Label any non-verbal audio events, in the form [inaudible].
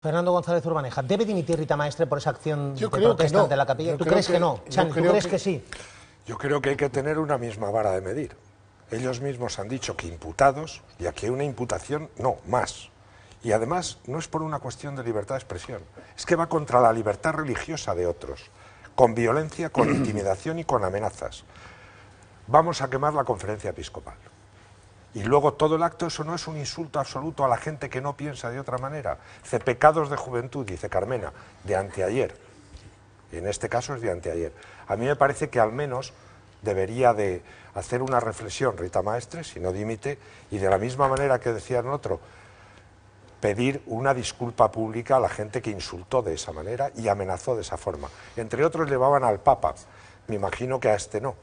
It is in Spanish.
Fernando González Urbaneja, ¿debe dimitir Rita Maestre por esa acción de protesta ante la capilla? ¿Tú crees que, no? ¿tú crees que, sí? Yo creo que hay que tener una misma vara de medir. Ellos mismos han dicho que imputados, y aquí hay una imputación, no, más. Y además no es por una cuestión de libertad de expresión, es que va contra la libertad religiosa de otros, con violencia, con [clears throat] intimidación y con amenazas. Vamos a quemar la conferencia episcopal. Y luego todo el acto, eso no es un insulto absoluto a la gente que no piensa de otra manera. Dice pecados de juventud, dice Carmena, de anteayer. Y En este caso es de anteayer. A mí me parece que al menos debería de hacer una reflexión Rita Maestre, si no dimite, y de la misma manera que decía en otro, pedir una disculpa pública a la gente que insultó de esa manera y amenazó de esa forma. Entre otros llevaban al Papa, me imagino que a este no.